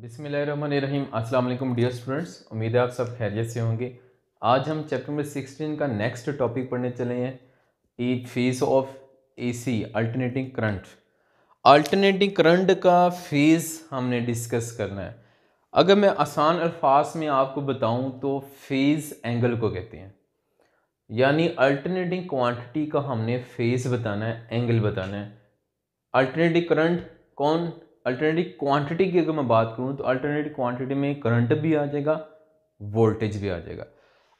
बिसमीम असल dear students उम्मीद है आप सब खैरियत से होंगे आज हम चैप्टर नंबर सिक्सटीन का नेक्स्ट टॉपिक पढ़ने चले हैं the phase of AC alternating current alternating current का फेज़ हमने डिस्कस करना है अगर मैं आसान अल्फाज में आपको बताऊं तो फेज़ एंगल को कहते हैं यानी अल्टरनेटिंग क्वांटिटी का हमने फेज बताना है एंगल बताना है अल्टरनेटिंग करंट कौन अल्टरनेटिव क्वांटिटी की अगर मैं बात करूँ तो अल्टरनेटिव क्वांटिटी में करंट भी आ जाएगा वोल्टेज भी आ जाएगा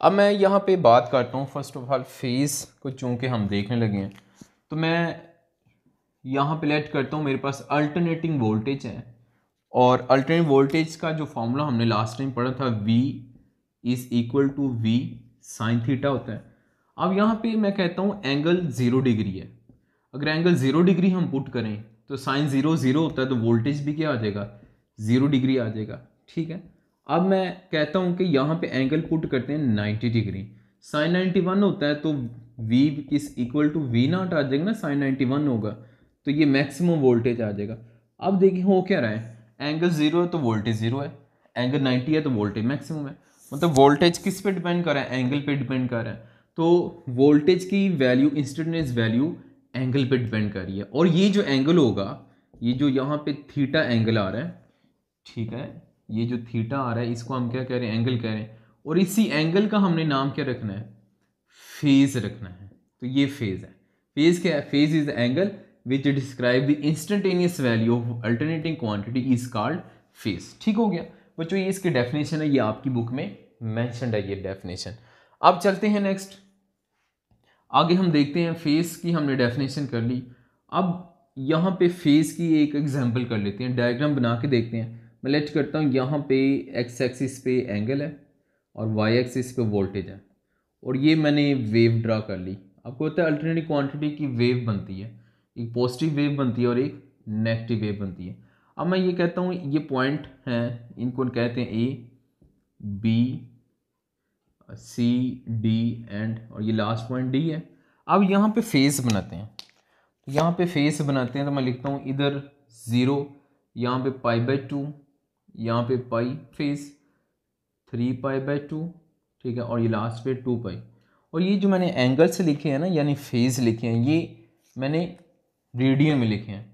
अब मैं यहाँ पे बात करता हूँ फर्स्ट ऑफ ऑल फेस को चूँकि हम देखने लगे हैं तो मैं यहाँ पे लेट करता हूँ मेरे पास अल्टरनेटिंग वोल्टेज है और अल्टरनेट वोल्टेज का जो फॉर्मूला हमने लास्ट टाइम पढ़ा था V is equal to V sine theta होता है अब यहाँ पे मैं कहता हूँ एंगल ज़ीरो डिग्री है अगर एंगल ज़ीरो डिग्री हम पुट करें तो साइन ज़ीरो ज़ीरो होता है तो वोल्टेज भी क्या आ जाएगा ज़ीरो डिग्री आ जाएगा ठीक है अब मैं कहता हूँ कि यहाँ पे एंगल पुट करते हैं ninety degree sine ninety one होता है तो V is equal to V naught आ जाएगा ना साइन नाइन्टी वन होगा तो ये मैक्सिमम वोल्टेज आ जाएगा अब देखिए हो क्या रहा है एंगल ज़ीरो है तो वोल्टेज ज़ीरो है एंगल नाइन्टी है तो वोल्टेज मैक्सिमम है मतलब वोल्टेज किस पर डिपेंड कर रहा है एंगल पर डिपेंड कर रहा है तो वोल्टेज की वैल्यू इंस्टेंटेनियस वैल्यू एंगल पे डिपेंड कर रही है और ये जो एंगल होगा ये जो यहाँ पे थीटा एंगल आ रहा है ठीक है ये जो थीटा आ रहा है इसको हम क्या कह रहे हैं एंगल कह रहे हैं और इसी एंगल का हमने नाम क्या रखना है फेज़ रखना है तो ये फेज़ है फेज़ क्या है phase is angle which describe the instantaneous value of alternating quantity is called phase ठीक हो गया बच्चों ये इसकी डेफिनेशन है ये आपकी बुक में मैंशनड है ये डेफिनेशन अब चलते हैं नेक्स्ट आगे हम देखते हैं फेस की हमने डेफिनेशन कर ली अब यहाँ पे फेस की एक एग्जांपल कर लेते हैं डायग्राम बना के देखते हैं मैं लेट करता हूँ यहाँ पे एक्स एक्सिस पे एंगल है और वाई एक्सिस पे वोल्टेज है और ये मैंने वेव ड्रा कर ली आपको पता है अल्टरनेटिव क्वान्टिटी की वेव बनती है एक पॉजिटिव वेव बनती है और एक नेगेटिव वेव बनती है अब मैं ये कहता हूँ ये पॉइंट हैं इनको कहते हैं A B C D and और ये लास्ट पॉइंट डी है अब यहाँ पे फेस बनाते हैं यहाँ पे फेस बनाते हैं तो मैं लिखता हूँ इधर ज़ीरो यहाँ पे पाई बाई टू यहाँ पे pi phase three pi by two ठीक है और ये लास्ट पे टू पाई और ये जो मैंने एंगल से लिखे हैं ना यानी फेज़ लिखे हैं ये मैंने रेडियन में लिखे हैं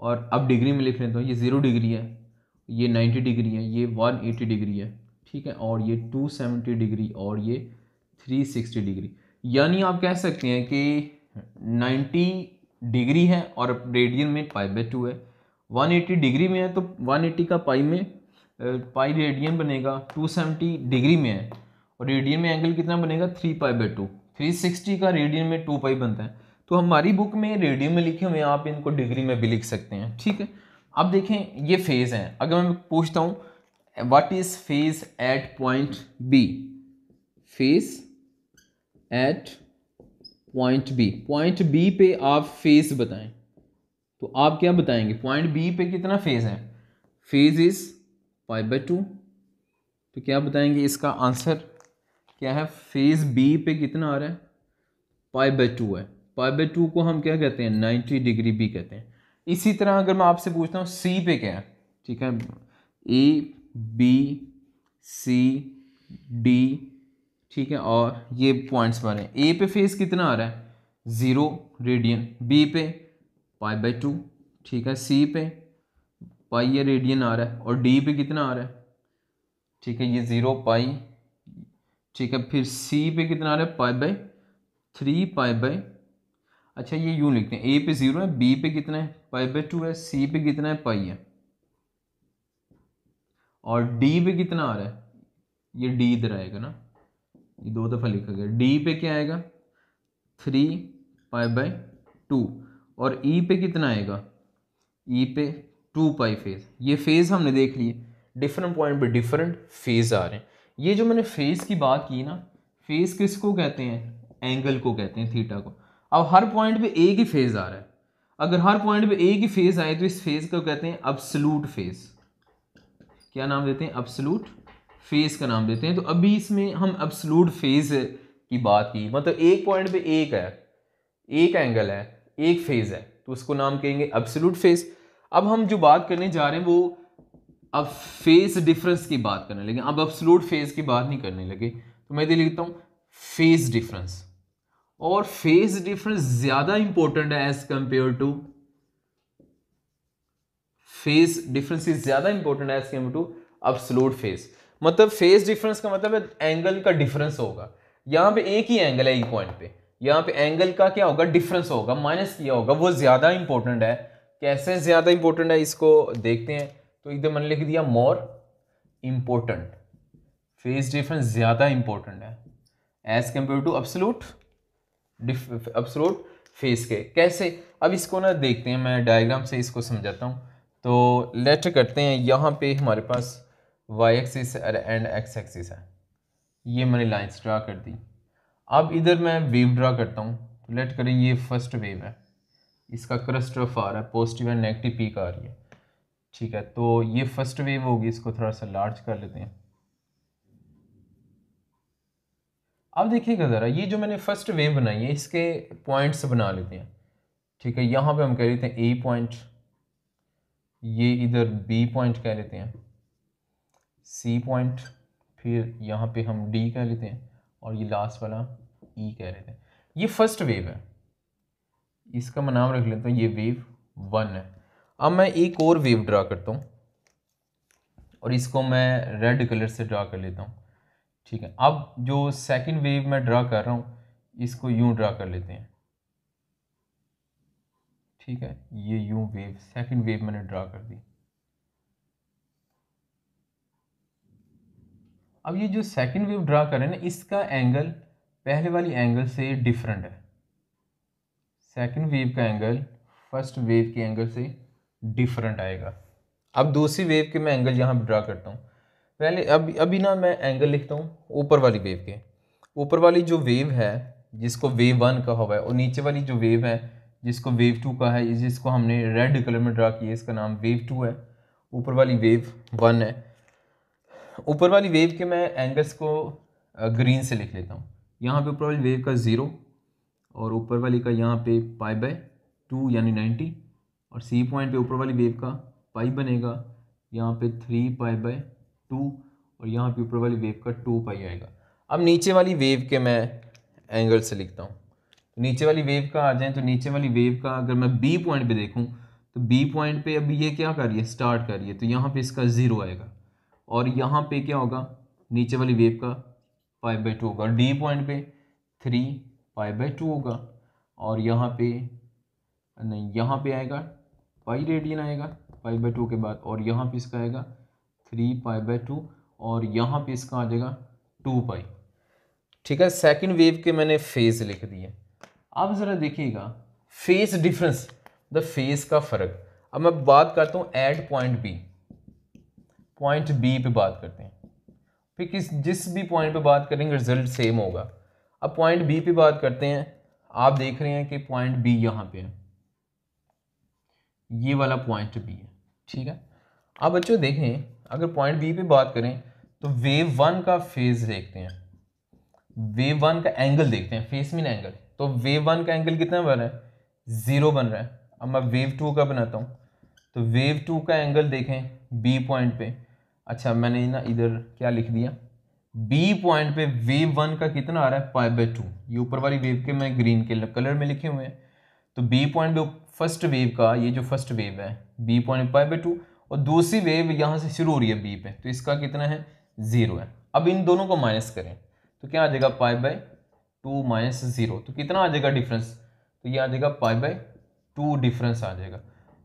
और अब डिग्री में लिख लेता हूँ तो ये ज़ीरो डिग्री है ये नाइन्टी डिग्री है ये वन एटी डिग्री है ठीक है और ये टू सेवेंटी डिग्री और ये थ्री सिक्सटी डिग्री यानी आप कह सकते हैं कि 90 डिग्री है और रेडियन में पाई बाई टू है 180 डिग्री में है तो 180 का पाई में पाई रेडियन बनेगा 270 डिग्री में है और रेडियन में एंगल कितना बनेगा three pi by two three sixty का रेडियन में टू पाई बनता है तो हमारी बुक में रेडियन में लिखे हुए आप इनको डिग्री में भी लिख सकते हैं ठीक है अब देखें ये फेज़ हैं अगर मैं पूछता हूँ what is phase at point B phase at point B point B पे आप फेस बताएं तो आप क्या बताएंगे पॉइंट बी पे कितना फेज है phase is five by two तो क्या बताएंगे इसका आंसर क्या है फेज बी पे कितना आ रहा है फाइव बाई टू है फाइव बाई टू को हम क्या कहते हैं नाइन्टी डिग्री बी कहते हैं इसी तरह अगर मैं आपसे पूछता हूँ सी पे क्या है ठीक है ए बी सी डी ठीक है और ये पॉइंट्स बने ए पे फेस कितना आ रहा है ज़ीरो रेडियन बी पे पाई बाई टू ठीक है सी पे पाई ये रेडियन आ रहा है और डी पे कितना आ रहा है ठीक है ये ज़ीरो पाई ठीक है फिर सी पे कितना आ रहा है pi by three pi by अच्छा ये यूँ लिखते हैं ए पे ज़ीरो है बी पे कितना है पाई बाई टू है सी पे कितना है पाई है और डी पे कितना आ रहा है ये डी इधर आएगा ना ये दो दफ़ा लिखा गया डी पे क्या आएगा थ्री पाई बाई टू और ई e पे कितना आएगा ई e पे टू पाई फेज़ ये फेज़ हमने देख लिए डिफरेंट पॉइंट पे डिफरेंट फेज़ आ रहे हैं ये जो मैंने फेज़ की बात की ना फेज़ किस को कहते हैं एंगल को कहते हैं थीटा को अब हर पॉइंट पे एक ही फेज़ आ रहा है अगर हर पॉइंट पे एक ही फेज़ आए तो इस फेज़ को कहते हैं अब फेज़ क्या नाम देते हैं अब फेज़ का नाम देते हैं तो अभी इसमें हम अब्सलूट फेज़ की बात की मतलब एक पॉइंट पे एक है एक एंगल है एक फेज़ है तो उसको नाम कहेंगे अब्सलूट फेज़ अब हम जो बात करने जा रहे हैं वो अब फेज़ डिफरेंस की बात करने लगे अब अब्सलूट फेज़ की बात नहीं करने लगे तो मैं दे लिखता हूँ फेज़ डिफरेंस और फेज़ डिफरेंस ज़्यादा इंपॉर्टेंट है as compare to phase difference is ज़्यादा इंपॉर्टेंट है एज़ कम्पेयर टू अब फेज़ मतलब फेस डिफरेंस का मतलब एंगल का डिफरेंस होगा यहाँ पे एक ही एंगल है एक पॉइंट पे यहाँ पे एंगल का क्या होगा डिफरेंस होगा माइनस किया होगा वो ज़्यादा इंपॉर्टेंट है कैसे ज़्यादा इंपॉर्टेंट है इसको देखते हैं तो एकदम मैंने लिख दिया मोर इम्पोर्टेंट फेस डिफरेंस ज़्यादा इम्पोर्टेंट है as compare to absolute absolute phase के कैसे अब इसको ना देखते हैं मैं डायग्राम से इसको समझाता हूँ तो लेट करते हैं यहाँ पे हमारे पास Y axis and X axis है ये मैंने लाइन्स ड्रा कर दी अब इधर मैं वेव ड्रा करता हूँ तो लेट करें ये फर्स्ट वेव है इसका क्रस्ट ऑफ आ रहा है पॉजिटिव एंड नेगेटिव पीक आ रही है ठीक है तो ये फर्स्ट वेव होगी इसको थोड़ा सा लार्ज कर लेते हैं अब देखिएगा ज़रा ये जो मैंने फर्स्ट वेव बनाई है इसके पॉइंट्स बना लेते हैं ठीक है यहाँ पे हम कह लेते हैं ए पॉइंट ये इधर बी पॉइंट कह लेते हैं सी पॉइंट फिर यहाँ पे हम डी कह लेते हैं और ये लास्ट वाला ई e कह लेते हैं ये फर्स्ट वेव है इसका मैं नाम रख लेता हूँ ये वेव वन है अब मैं एक और वेव ड्रा करता हूँ और इसको मैं रेड कलर से ड्रा कर लेता हूँ ठीक है अब जो सेकंड वेव मैं ड्रा कर रहा हूँ इसको यूँ ड्रा कर लेते हैं ठीक है ये यूँ वेव सेकंड वेव मैंने ड्रा कर दी अब ये जो सेकेंड वेव ड्रा कर रहे हैं ना इसका एंगल पहले वाली एंगल से डिफरेंट है सेकेंड वेव का एंगल फर्स्ट वेव के एंगल से डिफरेंट आएगा अब दूसरी वेव के मैं एंगल यहाँ पर ड्रा करता हूँ पहले अब अभी ना मैं एंगल लिखता हूँ ऊपर वाली वेव के ऊपर वाली जो वेव है जिसको वेव वन कहा हुआ है और नीचे वाली जो वेव है जिसको वेव टू का है जिसको हमने रेड कलर में ड्रा किया इसका नाम वेव टू है ऊपर वाली वेव वन है ऊपर वाली वेव के मैं एंगल्स को ग्रीन से लिख लेता हूँ यहाँ पे ऊपर वाली वेव का ज़ीरो और ऊपर वाली का यहाँ पे पाई बाय टू यानी नाइन्टी और सी पॉइंट पे ऊपर वाली वेव का पाई बनेगा यहाँ पे थ्री पाई बाय टू और यहाँ पे ऊपर वाली वेव का टू पाई आएगा अब नीचे वाली वेव के मैं एंगल से लिखता हूँ तो नीचे वाली वेव का आ जाए तो नीचे वाली वेव का अगर मैं बी पॉइंट पे देखूँ तो बी पॉइंट पे अब ये क्या कर रही है स्टार्ट कर रही है तो यहाँ पे इसका ज़ीरो आएगा और यहाँ पे क्या होगा नीचे वाली वेव का फाइव बाई टू होगा डी पॉइंट पे थ्री पाई बाई टू होगा और यहाँ पे नहीं यहाँ पे आएगा पाई रेडियन आएगा फाइव बाई टू के बाद और यहाँ पे इसका आएगा थ्री फाइव बाई टू और यहाँ पे इसका आ जाएगा टू पाई ठीक है सेकंड वेव के मैंने फेज़ लिख दिए अब ज़रा देखिएगा फेस डिफरेंस द फेस का फ़र्क अब मैं बात करता हूँ at point B point B पे बात करते हैं फिर किस जिस भी पॉइंट पे बात करेंगे रिजल्ट सेम होगा अब पॉइंट बी पे बात करते हैं आप देख रहे हैं कि पॉइंट बी यहाँ पे है ये वाला पॉइंट बी है ठीक है अब बच्चों देखें अगर पॉइंट बी पे बात करें तो वेव वन का फेज देखते हैं वेव वन का एंगल देखते हैं फेस मीन एंगल तो वेव वन का एंगल कितना बन रहा है ज़ीरो बन रहा है अब मैं वेव टू का बनाता हूँ तो वेव टू का एंगल देखें बी पॉइंट पे अच्छा मैंने ना इधर क्या लिख दिया बी पॉइंट पे वेव वन का कितना आ रहा है पाई बाई टू ये ऊपर वाली वेव के मैं ग्रीन के कलर में लिखे हुए हैं तो बी पॉइंट पे फर्स्ट वेव का ये जो फर्स्ट वेव है B point pi by two और दूसरी वेव यहाँ से शुरू हो रही है बी पे तो इसका कितना है ज़ीरो है अब इन दोनों को माइनस करें तो क्या आ जाएगा pi by two minus zero तो कितना आ जाएगा डिफरेंस तो ये आ जाएगा पाई बाई टू डिफरेंस आ जाएगा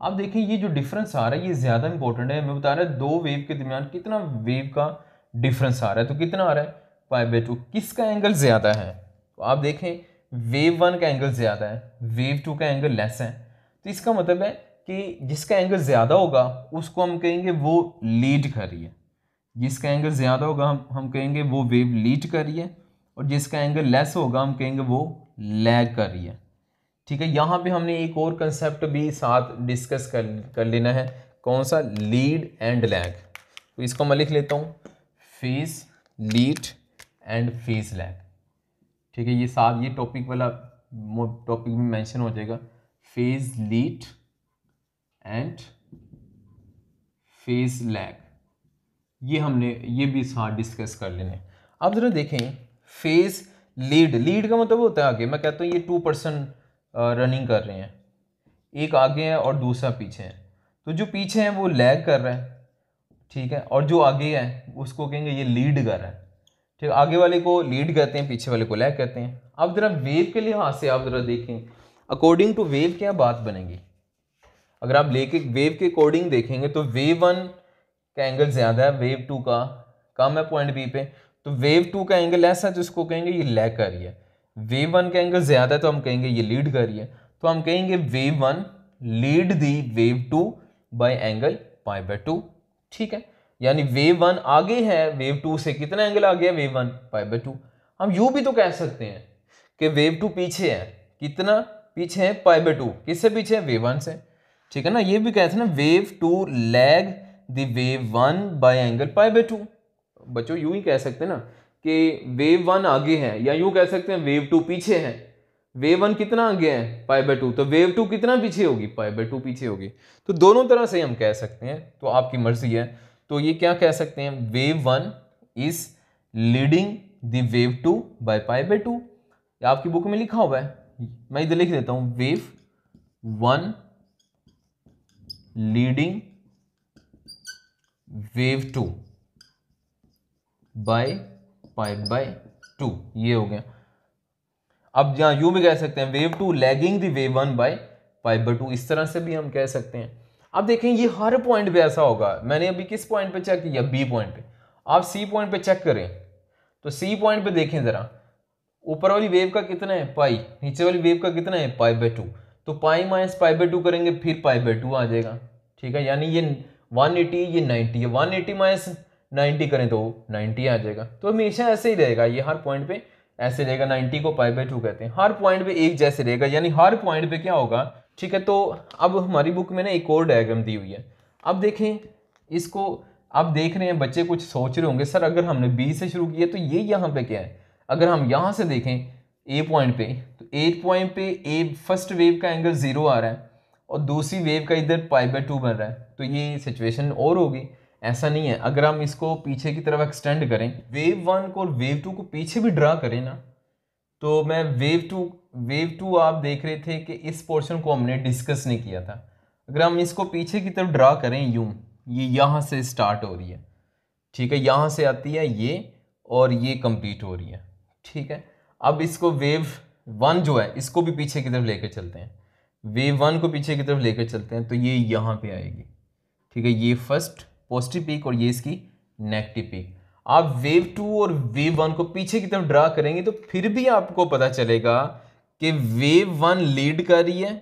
अब देखें ये जो डिफरेंस आ रहा है ये ज़्यादा इंपॉर्टेंट है हमें बता रहा है दो वेव के दरमियान कितना वेव का डिफरेंस आ रहा है तो कितना आ रहा है फाइव बाई टू किसका एंगल ज़्यादा है तो आप देखें वेव वन का एंगल ज़्यादा है वेव टू का एंगल लेस है तो इसका मतलब है कि जिसका एंगल ज़्यादा होगा उसको हम कहेंगे वो लीड कर रही है जिसका एंगल ज़्यादा होगा हम हम कहेंगे वो वेव लीड कर रही है और जिसका एंगल लेस होगा हम कहेंगे वो लैग कर रही है ठीक है यहाँ पे हमने एक और कंसेप्ट भी साथ डिस्कस कर कर लेना है कौन सा लीड एंड लैग तो इसको मैं लिख लेता हूँ phase lead and phase lag ठीक है ये साथ ये टॉपिक वाला टॉपिक भी मेंशन हो जाएगा phase lead and phase lag ये हमने ये भी साथ डिस्कस कर लेने अब ज़रा देखें फेस लीड लीड का मतलब होता है आगे मैं कहता हूँ ये टू परसेंट रनिंग कर रहे हैं एक आगे है और दूसरा पीछे है तो जो पीछे है वो लैग कर रहा है ठीक है और जो आगे है उसको कहेंगे ये लीड कर रहा है ठीक है आगे वाले को लीड करते हैं पीछे वाले को लैग करते हैं अब ज़रा वेव के लिहाज से आप ज़रा देखें अकॉर्डिंग टू वेव क्या बात बनेगी अगर आप लेके वेव के अकॉर्डिंग देखेंगे तो वेव वन का एंगल ज़्यादा है वेव टू का कम है पॉइंट बी पे तो वेव टू का एंगल ऐसा जिसको कहेंगे ये लैग कर रही है वेव वन का एंगल ज़्यादा है तो हम कहेंगे ये लीड कर रही है तो हम कहेंगे wave one lead the wave two by angle pi by two ठीक है यानी वेव वन आगे है वेव टू से कितना एंगल आ गया wave one pi by two हम यू भी तो कह सकते हैं कि वेव टू पीछे है कितना पीछे है पाई बाय टू किससे पीछे है वेव वन से ठीक है ना ये भी कहते हैं ना wave two lag the wave one by angle pi by two बच्चों यू ही कह सकते हैं ना कि वेव वन आगे है या यूं कह सकते हैं वेव टू पीछे है वेव वन कितना आगे है पाई बाय टू तो वेव टू कितना पीछे होगी पाई बाय टू पीछे होगी तो दोनों तरह से हम कह सकते हैं तो आपकी मर्जी है तो ये क्या कह सकते हैं wave one is leading the wave two by pi by two आपकी बुक में लिखा हुआ है मैं इधर लिख देता हूं wave one leading wave two by pi by two ये हो गया अब जहाँ यू भी कह सकते हैं wave two lagging the wave one by pi by two इस तरह से भी हम कह सकते हैं अब देखें ये हर पॉइंट पे ऐसा होगा मैंने अभी किस पॉइंट पे चेक किया बी पॉइंट पे आप सी पॉइंट पे चेक करें तो सी पॉइंट पे देखें ज़रा ऊपर वाली वेव का कितना है पाई नीचे वाली वेव का कितना है पाई बाई टू तो pi minus pi by two करेंगे फिर पाई बाई टू आ जाएगा ठीक है यानी ये वन ये 90 है वन एटी माइनस 90 करें तो 90 आ जाएगा तो हमेशा ऐसे ही रहेगा ये हर पॉइंट पे ऐसे रहेगा 90 को पाई बाई टू कहते हैं हर पॉइंट पे एक जैसे रहेगा यानी हर पॉइंट पे क्या होगा ठीक है तो अब हमारी बुक में ना एक और डायग्राम दी हुई है अब देखें इसको आप देख रहे हैं बच्चे कुछ सोच रहे होंगे सर अगर हमने बी से शुरू किया तो ये यहाँ पे क्या है अगर हम यहाँ से देखें ए पॉइंट पे तो ए पॉइंट पे ए फर्स्ट वेव का एंगल ज़ीरो आ रहा है और दूसरी वेव का इधर पाई बाई टू बन रहा है तो ये सिचुएशन और होगी ऐसा नहीं है अगर हम इसको पीछे की तरफ एक्सटेंड करें वेव वन को और वेव टू को पीछे भी ड्रा करें ना तो मैं वेव टू वेव टू आप देख रहे थे कि इस पोर्शन को हमने डिस्कस नहीं किया था अगर हम इसको पीछे की तरफ ड्रा करें यूं ये यहाँ से स्टार्ट हो रही है ठीक है यहाँ से आती है ये और ये कंप्लीट हो रही है ठीक है अब इसको वेव वन जो है इसको भी पीछे की तरफ लेकर चलते हैं वेव वन को पीछे की तरफ लेकर चलते हैं तो ये यहाँ पे आएगी ठीक है ये फर्स्ट पॉजिटिव पीक और ये इसकी नेगेटिव पीक आप वेव टू और वेव वन को पीछे की तरफ ड्रा करेंगे तो फिर भी आपको पता चलेगा कि वेव वन लीड कर रही है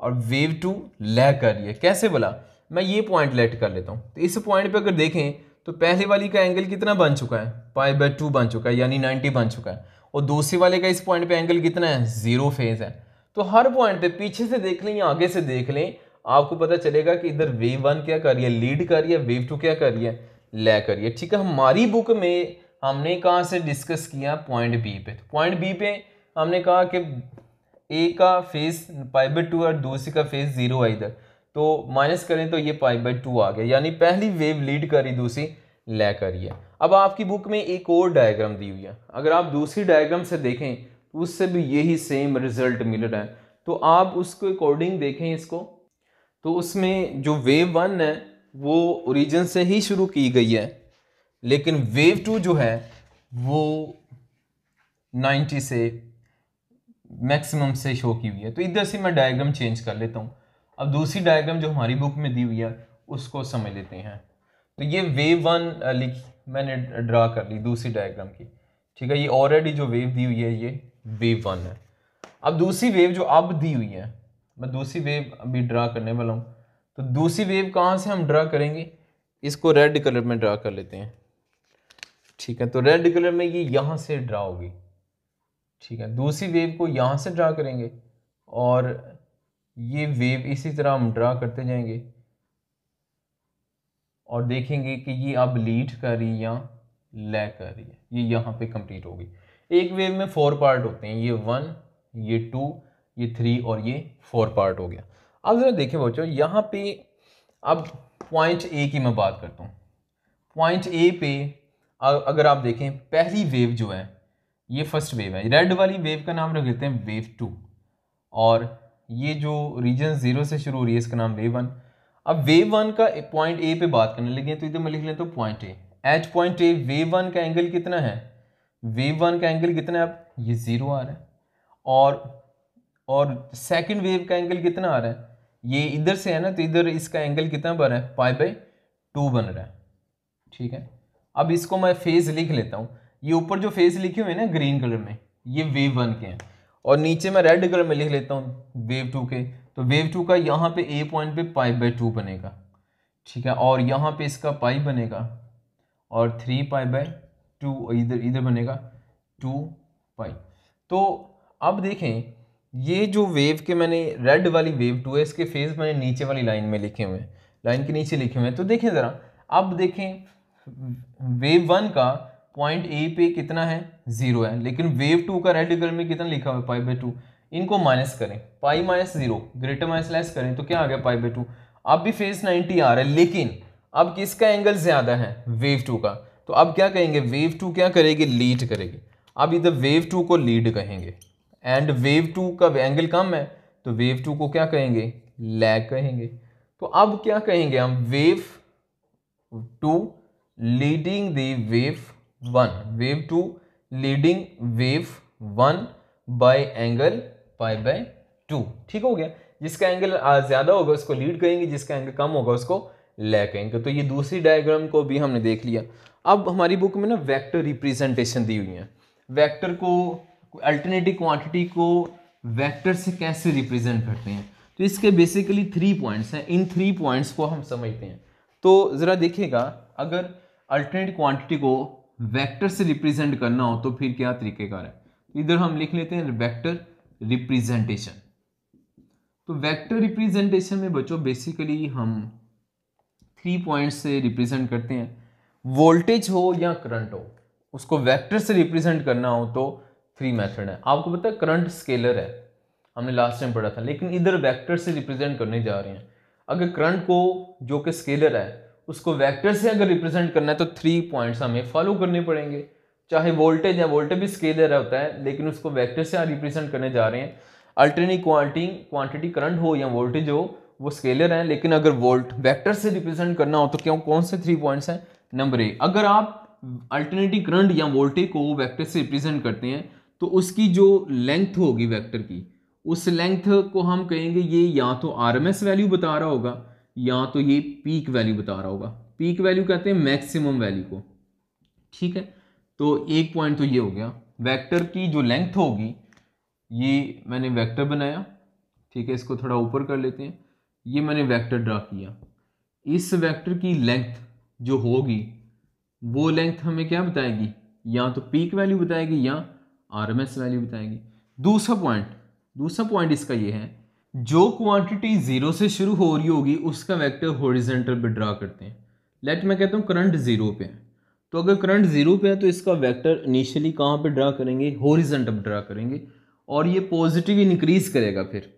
और वेव टू लैग कर रही है कैसे बोला मैं ये पॉइंट लेट कर लेता हूँ तो इस पॉइंट पे अगर देखें तो पहले वाली का एंगल कितना बन चुका है पाई बाय टू बन चुका है यानी नाइन्टी बन चुका है और दूसरे वाले का इस पॉइंट पे एंगल कितना है ज़ीरो फेज है तो हर पॉइंट पे पीछे से देख लें या आगे से देख लें आपको पता चलेगा कि इधर वेव वन क्या कर रही है लीड कर रही है वेव टू क्या कर रही है लय कर रही है ठीक है हमारी बुक में हमने कहाँ से डिस्कस किया पॉइंट बी पे तो पॉइंट बी पे हमने कहा कि ए का फेस पाई बाई टू और दूसरी का फेस ज़ीरो है इधर तो माइनस करें तो ये पाई बाई टू आ गया यानी पहली वेव लीड करी दूसरी कर रही है अब आपकी बुक में एक और डायग्राम दी हुई है अगर आप दूसरी डायग्राम से देखें तो उससे भी यही सेम रिजल्ट मिल रहा है तो आप उसको अकॉर्डिंग देखें इसको तो उसमें जो वेव वन है वो ओरिजिन से ही शुरू की गई है लेकिन वेव टू जो है वो 90 से मैक्सिमम से शो की हुई है तो इधर से मैं डायग्राम चेंज कर लेता हूँ अब दूसरी डायग्राम जो हमारी बुक में दी हुई है उसको समझ लेते हैं तो ये वेव वन लिख मैंने ड्रा कर ली दूसरी डायग्राम की ठीक है ये ऑलरेडी जो वेव दी हुई है ये वेव वन है अब दूसरी वेव जो अब दी हुई है मैं दूसरी वेव अभी ड्रा करने वाला हूँ तो दूसरी वेव कहाँ से हम ड्रा करेंगे इसको रेड कलर में ड्रा कर लेते हैं ठीक है तो रेड कलर में ये यहाँ से ड्रा होगी ठीक है दूसरी वेव को यहाँ से ड्रा करेंगे और ये वेव इसी तरह हम ड्रा करते जाएंगे और देखेंगे कि ये अब लीड कर रही है या लैग कर रही है ये यहाँ पे कंप्लीट होगी एक वेव में फोर पार्ट होते हैं ये वन ये टू ये थ्री और ये फोर पार्ट हो गया अब ज़रा देखें बच्चों यहाँ पे अब पॉइंट ए की मैं बात करता हूँ पॉइंट ए पे अगर आप देखें पहली वेव जो है ये फर्स्ट वेव है रेड वाली वेव का नाम रख देते हैं वेव टू और ये जो रीजन ज़ीरो से शुरू हो रही है इसका नाम वेव वन अब वेव वन का पॉइंट ए पे बात करने लगे तो इधर मैं लिख लें तो point A at point A wave one का एंगल कितना है वेव वन का एंगल कितना है अब ये ज़ीरो आ रहा है और और सेकेंड वेव का एंगल कितना आ रहा है ये इधर से है ना तो इधर इसका एंगल कितना बन रहा है पाई बाई टू बन रहा है ठीक है अब इसको मैं फेज लिख लेता हूँ ये ऊपर जो फेज लिखे हुए हैं ना ग्रीन कलर में ये वेव वन के हैं और नीचे मैं रेड कलर में लिख लेता हूँ वेव टू के तो वेव टू का यहाँ पे ए पॉइंट पे पाइप बाई टू बनेगा ठीक है और यहाँ पे इसका पाइप बनेगा और थ्री पाई बाई टू इधर इधर बनेगा टू पाइप तो अब देखें ये जो वेव के मैंने रेड वाली वेव टू है इसके फेज मैंने नीचे वाली लाइन में लिखे हुए हैं लाइन के नीचे लिखे हुए हैं तो देखें ज़रा अब देखें वेव वन का पॉइंट ए पे कितना है ज़ीरो है लेकिन वेव टू का रेड कलर में कितना लिखा हुआ है पाई बाई टू इनको माइनस करें pi minus zero greater minus less करें तो क्या आ गया पाई बाई टू अब भी फेज नाइन्टी आ रहा है लेकिन अब किसका एंगल ज़्यादा है वेव टू का तो अब क्या कहेंगे वेव टू क्या करेगी लीड करेगी अब इधर वेव टू को लीड कहेंगे एंड वेव टू का एंगल कम है तो वेव टू को क्या कहेंगे लैग कहेंगे तो अब क्या कहेंगे हम wave two leading the wave one wave two leading wave one by angle five by two ठीक हो गया जिसका एंगल ज़्यादा होगा उसको लीड कहेंगे जिसका एंगल कम होगा उसको लैग कहेंगे तो ये दूसरी डायग्राम को भी हमने देख लिया अब हमारी बुक में ना वेक्टर रिप्रेजेंटेशन दी हुई है वेक्टर को अल्टरनेटिव क्वांटिटी को वेक्टर से कैसे रिप्रेजेंट करते हैं तो इसके बेसिकली थ्री पॉइंट्स हैं इन थ्री पॉइंट्स को हम समझते हैं तो ज़रा देखिएगा अगर अल्टरनेट क्वांटिटी को वेक्टर से रिप्रेजेंट करना हो तो फिर क्या तरीक़ेकार है तो इधर हम लिख लेते हैं वेक्टर रिप्रेजेंटेशन तो वेक्टर रिप्रेजेंटेशन में बच्चों बेसिकली हम थ्री पॉइंट से रिप्रेजेंट करते हैं वोल्टेज हो या करंट हो उसको वेक्टर से रिप्रेजेंट करना हो तो थ्री मेथड है आपको पता है करंट स्केलर है हमने लास्ट टाइम पढ़ा था लेकिन इधर वेक्टर से रिप्रेजेंट करने जा रहे हैं अगर करंट को जो कि स्केलर है उसको वेक्टर से अगर रिप्रेजेंट करना है तो थ्री पॉइंट्स हमें फॉलो करने पड़ेंगे चाहे वोल्टेज या वोल्टेज भी स्केलर होता है लेकिन उसको वेक्टर से रिप्रेजेंट करने जा रहे हैं अल्टरनेट क्वांटिटी क्वांटिटी करंट हो या वोल्टेज हो वो स्केलर हैं लेकिन अगर वोल्ट वेक्टर से रिप्रेजेंट करना हो तो क्यों कौन से थ्री पॉइंट्स हैं नंबर ए अगर आप अल्टरनेटिव करंट या वोल्टेज को वेक्टर से रिप्रेजेंट करते हैं तो उसकी जो लेंथ होगी वेक्टर की उस लेंथ को हम कहेंगे ये या तो आर वैल्यू बता रहा होगा या तो ये पीक वैल्यू बता रहा होगा पीक वैल्यू कहते हैं मैक्सिमम वैल्यू को ठीक है तो एक पॉइंट तो ये हो गया वेक्टर की जो लेंथ होगी ये मैंने वेक्टर बनाया ठीक है इसको थोड़ा ऊपर कर लेते हैं ये मैंने वेक्टर ड्रा किया इस वेक्टर की लेंथ जो होगी वो लेंथ हमें क्या बताएगी या तो पीक वैल्यू बताएगी या आर एम एस वैल्यू बताएंगे दूसरा पॉइंट दूसरा पॉइंट इसका ये है जो क्वांटिटी ज़ीरो से शुरू हो रही होगी उसका वेक्टर हॉरिजेंटल पर ड्रा करते हैं लेट मैं कहता हूँ करंट ज़ीरो पे है तो अगर करंट ज़ीरो पे है तो इसका वेक्टर इनिशियली कहाँ पे ड्रा करेंगे हॉरिजेंटल पे ड्रा करेंगे और ये पॉजिटिव इंक्रीज़ करेगा फिर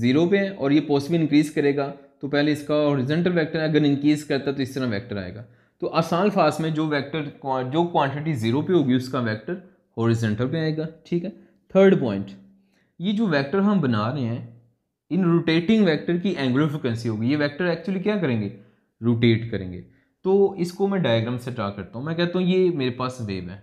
ज़ीरो पे है और ये पॉजिटिव इंक्रीज़ करेगा तो पहले इसका हॉरिजेंटल वैक्टर अगर इंक्रीज़ करता है तो इस तरह वैक्टर आएगा तो आसान फास में जो वैक्टर जो क्वान्टिटी ज़ीरो पर होगी उसका वैक्टर हॉरिजेंटल पे आएगा ठीक है थर्ड पॉइंट ये जो वेक्टर हम बना रहे हैं इन रोटेटिंग वेक्टर की एंगुलर फ्रिक्वेंसी होगी ये वेक्टर एक्चुअली क्या करेंगे रोटेट करेंगे तो इसको मैं डायग्राम से ड्रा करता हूँ मैं कहता हूँ ये मेरे पास वेव है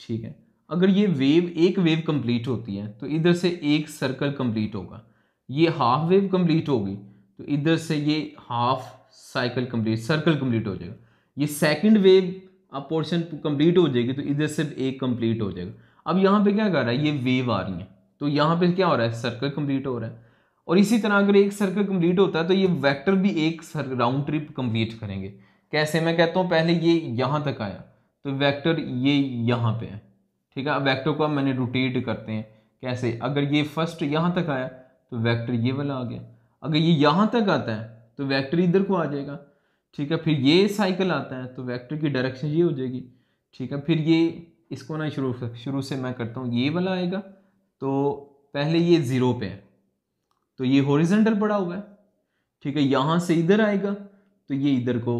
ठीक है अगर ये वेव एक वेव कंप्लीट होती है तो इधर से एक सर्कल कंप्लीट होगा ये हाफ वेव कंप्लीट होगी तो इधर से ये half cycle complete circle complete हो जाएगा ये सेकंड वेव अब पोर्शन कंप्लीट हो जाएगी तो इधर से एक कंप्लीट हो जाएगा अब यहाँ पे क्या कर रहा है ये वेव आ रही है तो यहाँ पे क्या हो रहा है सर्कल कंप्लीट हो रहा है और इसी तरह अगर एक सर्कल कंप्लीट होता है तो ये वेक्टर भी एक राउंड ट्रिप कंप्लीट करेंगे कैसे मैं कहता हूँ पहले ये यहाँ तक आया तो वैक्टर ये यहाँ पर है ठीक है वैक्टर को अब मैंने रोटेट करते हैं कैसे अगर ये फर्स्ट यहाँ तक आया तो वैक्टर ये वाला आ गया अगर ये यहाँ तक आता है तो वैक्टर इधर को आ जाएगा ठीक है फिर ये साइकिल आता है तो वेक्टर की डायरेक्शन ये हो जाएगी ठीक है फिर ये इसको ना शुरू शुरू से मैं करता हूँ ये वाला आएगा तो पहले ये ज़ीरो पे है तो ये हॉरिजेंटल पड़ा हुआ है ठीक है यहाँ से इधर आएगा तो ये इधर को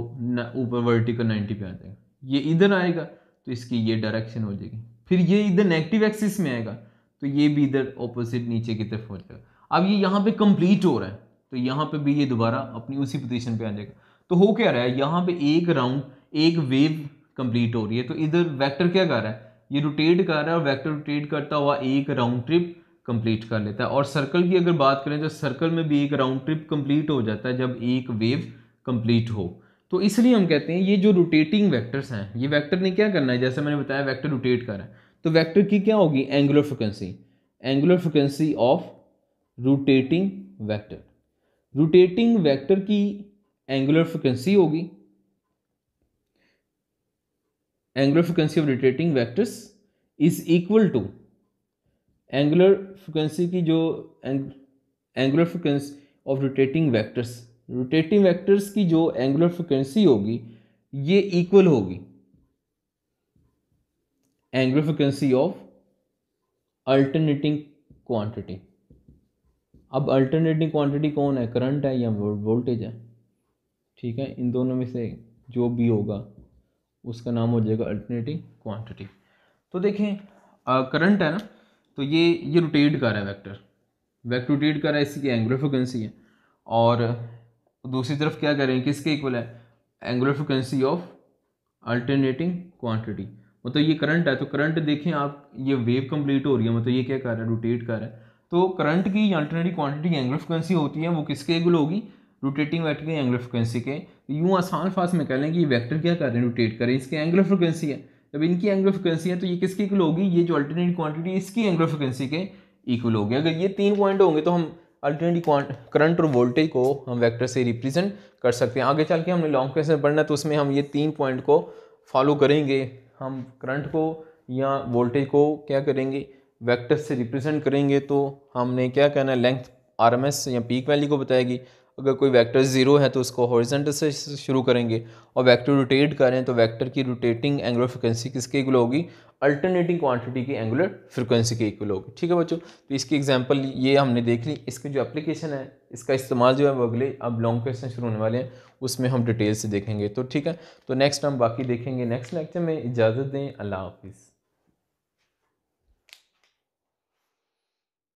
ऊपर वर्टिकल नाइन्टी पे आ जाएगा ये इधर आएगा तो इसकी ये डायरेक्शन हो जाएगी फिर ये इधर नेगेटिव एक्सिस में आएगा तो ये भी इधर ऑपोजिट नीचे की तरफ हो जाएगा अब ये यहाँ पे कंप्लीट हो रहा है तो यहाँ पे भी ये दोबारा अपनी उसी पोजीशन पे आ जाएगा तो हो क्या रहा है यहाँ पे एक राउंड एक वेव कंप्लीट हो रही है तो इधर वेक्टर क्या कर रहा है ये रोटेट कर रहा है और वेक्टर रोटेट करता हुआ एक राउंड ट्रिप कंप्लीट कर लेता है और सर्कल की अगर बात करें तो सर्कल में भी एक राउंड ट्रिप कंप्लीट हो जाता है जब एक वेव कंप्लीट हो तो इसलिए हम कहते हैं ये जो रोटेटिंग वैक्टर्स हैं ये वैक्टर ने क्या करना है जैसे मैंने बताया वैक्टर रोटेट कर रहा है तो वैक्टर की क्या होगी angular frequency angular frequency of rotating vector rotating vector की एंगुलर फ्रिक्वेंसी होगी angular frequency of rotating vectors is equal to angular frequency की जो angular frequency of rotating vectors rotating vectors की जो एंगुलर फ्रिक्वेंसी होगी ये इक्वल होगी angular frequency of alternating quantity अब अल्टरनेटिंग क्वांटिटी कौन है करंट है या वोल्टेज है ठीक है इन दोनों में से जो भी होगा उसका नाम हो जाएगा अल्टरनेटिंग क्वांटिटी तो देखें करंट है ना तो ये ये रोटेट कर रहा है वेक्टर वेक्टर रोटेट कर रहा है इसकी एंगुलर फ्रिक्वेंसी है और दूसरी तरफ क्या करें किसके इक्वल है angular frequency of alternating quantity मतलब ये करंट है तो करंट देखें आप ये वेव कंप्लीट हो रही है मतलब ये क्या कर रहा है रोटेट कर रहा है तो करंट की अल्टरनेटिंग क्वांटिटी एंगुलर फ्रिक्वेंसी होती है वो किसके इक्वल होगी रोटेटिंग वैक्टर के एंगुलर फ्रिक्वेंसी के तो यूँ आसान फास में कह लें कि ये वैक्टर क्या कर रहे हैं रोटेट करें इसके एंगुलर फ्रिक्वेंसी है जब इनकी एंगुलर फ्रिक्वेंसी है तो ये किसकी इक्वल होगी ये जो अल्टरनेट क्वान्टिटी इसकी एंगुलर फ्रिक्वेंसी के इक्वल होगी अगर ये तीन पॉइंट होंगे तो हम अल्टरनेट करंट और वोल्टेज को हम वैक्टर से रिप्रेजेंट कर सकते हैं आगे चल के हमने लॉन्ग क्वेश्चन पढ़ना तो उसमें हम ये तीन पॉइंट को फॉलो करेंगे हम करंट को या वोल्टेज को क्या करेंगे वेक्टर से रिप्रेजेंट करेंगे तो हमने क्या कहना है लेंथ आरएमएस या पीक वैली को बताएगी अगर कोई वेक्टर ज़ीरो है तो उसको हॉरिजेंटल से शुरू करेंगे और वेक्टर रोटेट करें तो वेक्टर की रोटेटिंग एंगुलर फ्रिक्वेंसी किसके इक्वल होगी अल्टरनेटिंग क्वांटिटी की एंगुलर फ्रिक्वेंसी के इक्वल होगी ठीक है बच्चों तो इसकी एग्जांपल ये हमने देख ली इसकी जो एप्लीकेशन है इसका इस्तेमाल जो है वो अगले अब लॉन्ग क्वेश्चन शुरू होने वाले हैं उसमें हम डिटेल से देखेंगे तो ठीक है तो नेक्स्ट हम बाकी देखेंगे नेक्स्ट लेक्चर में इजाज़त दें अल्लाह हाफिज़